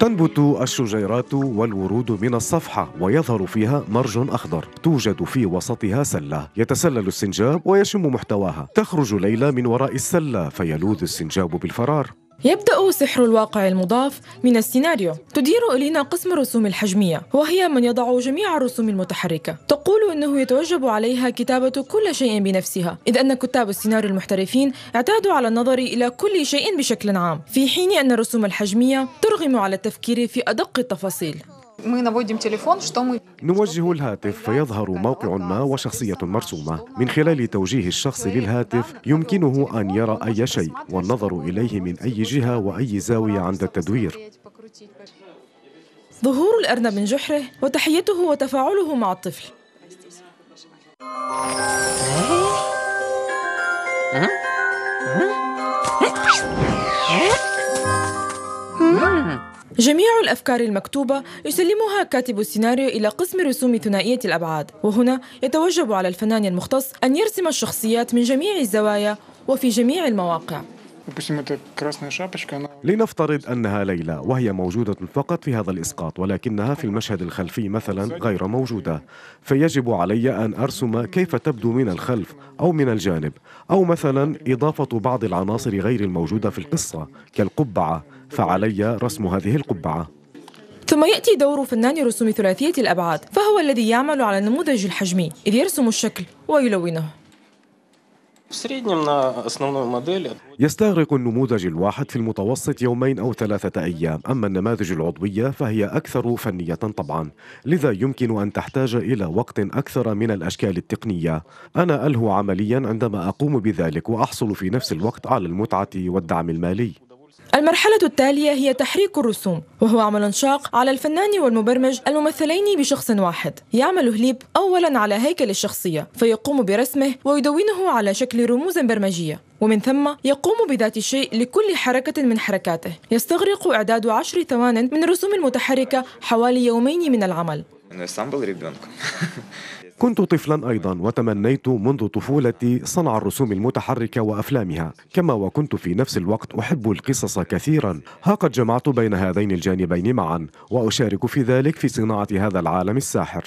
تنبت الشجيرات والورود من الصفحة ويظهر فيها مرج أخضر توجد في وسطها سلة يتسلل السنجاب ويشم محتواها تخرج ليلى من وراء السلة فيلوذ السنجاب بالفرار يبدأ سحر الواقع المضاف من السيناريو تدير إلينا قسم الرسوم الحجمية وهي من يضع جميع الرسوم المتحركة تقول أنه يتوجب عليها كتابة كل شيء بنفسها إذ أن كتاب السيناريو المحترفين اعتادوا على النظر إلى كل شيء بشكل عام في حين أن الرسوم الحجمية ترغم على التفكير في أدق التفاصيل نوجه الهاتف فيظهر موقع ما وشخصية مرسومة من خلال توجيه الشخص للهاتف يمكنه أن يرى أي شيء والنظر إليه من أي جهة وأي زاوية عند التدوير ظهور الأرنب من جحره وتحيته وتفاعله مع الطفل Huh? أه؟ أه؟ جميع الأفكار المكتوبة يسلمها كاتب السيناريو إلى قسم رسوم ثنائية الأبعاد وهنا يتوجب على الفنان المختص أن يرسم الشخصيات من جميع الزوايا وفي جميع المواقع لنفترض أنها ليلى وهي موجودة فقط في هذا الإسقاط ولكنها في المشهد الخلفي مثلا غير موجودة فيجب علي أن أرسم كيف تبدو من الخلف أو من الجانب أو مثلا إضافة بعض العناصر غير الموجودة في القصة كالقبعة فعلي رسم هذه القبعة ثم يأتي دور فنان رسوم ثلاثية الأبعاد فهو الذي يعمل على النموذج الحجمي إذ يرسم الشكل ويلونه يستغرق النموذج الواحد في المتوسط يومين أو ثلاثة أيام أما النماذج العضوية فهي أكثر فنية طبعا لذا يمكن أن تحتاج إلى وقت أكثر من الأشكال التقنية أنا ألهو عمليا عندما أقوم بذلك وأحصل في نفس الوقت على المتعة والدعم المالي المرحلة التالية هي تحريك الرسوم وهو عمل شاق على الفنان والمبرمج الممثلين بشخص واحد يعمل هليب أولا على هيكل الشخصية فيقوم برسمه ويدونه على شكل رموز برمجية ومن ثم يقوم بذات الشيء لكل حركة من حركاته يستغرق إعداد عشر ثوان من الرسوم المتحركة حوالي يومين من العمل كنت طفلا ايضا وتمنيت منذ طفولتي صنع الرسوم المتحركه وافلامها كما وكنت في نفس الوقت احب القصص كثيرا ها قد جمعت بين هذين الجانبين معا واشارك في ذلك في صناعه هذا العالم الساحر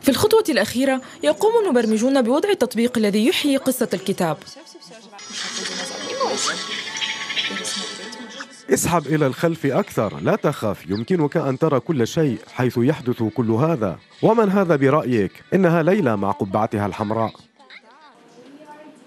في الخطوه الاخيره يقوم المبرمجون بوضع التطبيق الذي يحيي قصه الكتاب اسحب إلى الخلف أكثر لا تخاف يمكنك أن ترى كل شيء حيث يحدث كل هذا ومن هذا برأيك؟ إنها ليلى مع قبعتها الحمراء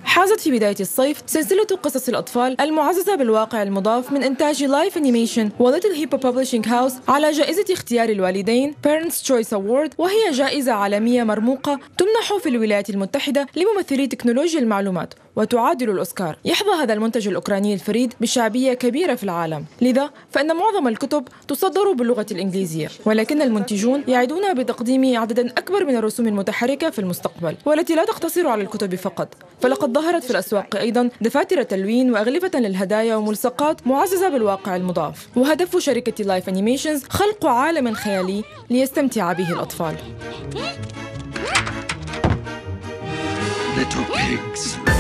حازت في بداية الصيف سلسلة قصص الأطفال المعززة بالواقع المضاف من إنتاج لايف أنيميشن وليتل هيبو ببلشنج هاوس على جائزة اختيار الوالدين Parents Choice Award وهي جائزة عالمية مرموقة تمنح في الولايات المتحدة لممثلي تكنولوجيا المعلومات وتعادل الأوسكار يحظى هذا المنتج الأوكراني الفريد بشعبية كبيرة في العالم لذا فإن معظم الكتب تصدر باللغة الإنجليزية ولكن المنتجون يعدون بتقديم عددا أكبر من الرسوم المتحركة في المستقبل والتي لا تقتصر على الكتب فقط فلقد ظهرت في الأسواق أيضا دفاتر تلوين وأغلفة للهدايا وملصقات معززة بالواقع المضاف وهدف شركة لايف أنيميشنز خلق عالم خيالي ليستمتع به الأطفال little pigs.